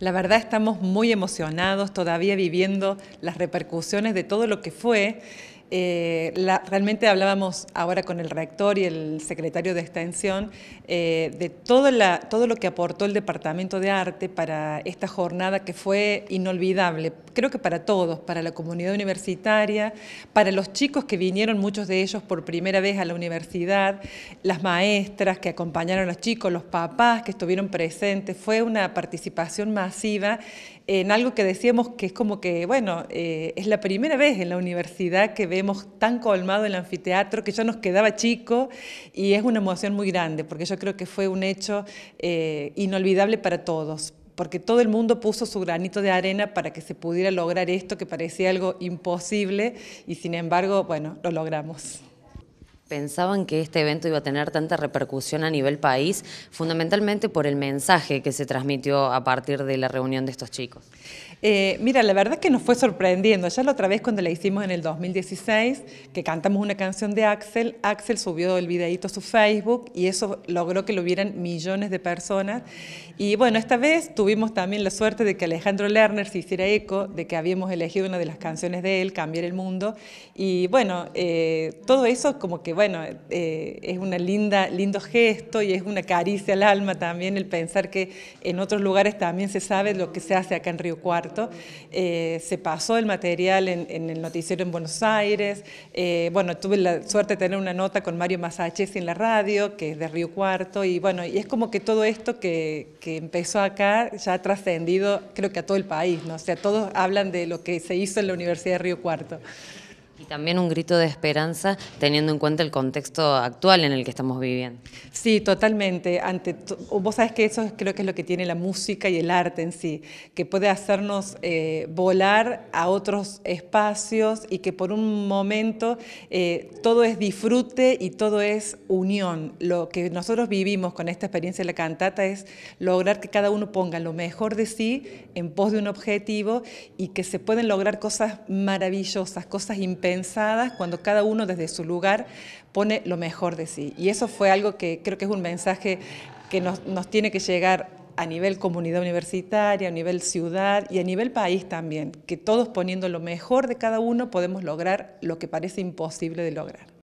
La verdad estamos muy emocionados, todavía viviendo las repercusiones de todo lo que fue eh, la, realmente hablábamos ahora con el rector y el secretario de Extensión eh, de todo, la, todo lo que aportó el Departamento de Arte para esta jornada que fue inolvidable, creo que para todos, para la comunidad universitaria, para los chicos que vinieron, muchos de ellos por primera vez a la universidad, las maestras que acompañaron a los chicos, los papás que estuvieron presentes, fue una participación masiva en algo que decíamos que es como que, bueno, eh, es la primera vez en la universidad que ve hemos tan colmado el anfiteatro que ya nos quedaba chico y es una emoción muy grande porque yo creo que fue un hecho eh, inolvidable para todos porque todo el mundo puso su granito de arena para que se pudiera lograr esto que parecía algo imposible y sin embargo, bueno, lo logramos pensaban que este evento iba a tener tanta repercusión a nivel país, fundamentalmente por el mensaje que se transmitió a partir de la reunión de estos chicos? Eh, mira, la verdad es que nos fue sorprendiendo. Ya la otra vez cuando la hicimos en el 2016, que cantamos una canción de Axel, Axel subió el videíto a su Facebook y eso logró que lo vieran millones de personas. Y bueno, esta vez tuvimos también la suerte de que Alejandro Lerner se hiciera eco de que habíamos elegido una de las canciones de él, Cambiar el Mundo. Y bueno, eh, todo eso como que bueno, eh, eh, es un lindo gesto y es una caricia al alma también el pensar que en otros lugares también se sabe lo que se hace acá en Río Cuarto. Eh, se pasó el material en, el noticiero en Buenos Aires. bueno, tuve la suerte de tener una nota con Mario Masaches en la radio, que es de Río Cuarto. Y bueno, y es como que todo esto que, que empezó acá ya ha trascendido creo que a todo el país. ¿no? O sea, todos hablan de lo que se hizo en la Universidad de Río Cuarto también un grito de esperanza teniendo en cuenta el contexto actual en el que estamos viviendo. Sí, totalmente. Ante vos sabés que eso creo que es lo que tiene la música y el arte en sí, que puede hacernos eh, volar a otros espacios y que por un momento eh, todo es disfrute y todo es unión. Lo que nosotros vivimos con esta experiencia de la cantata es lograr que cada uno ponga lo mejor de sí en pos de un objetivo y que se pueden lograr cosas maravillosas, cosas impensables cuando cada uno desde su lugar pone lo mejor de sí. Y eso fue algo que creo que es un mensaje que nos tiene que llegar a nivel comunidad universitaria, a nivel ciudad y a nivel país también, que todos poniendo lo mejor de cada uno podemos lograr lo que parece imposible de lograr.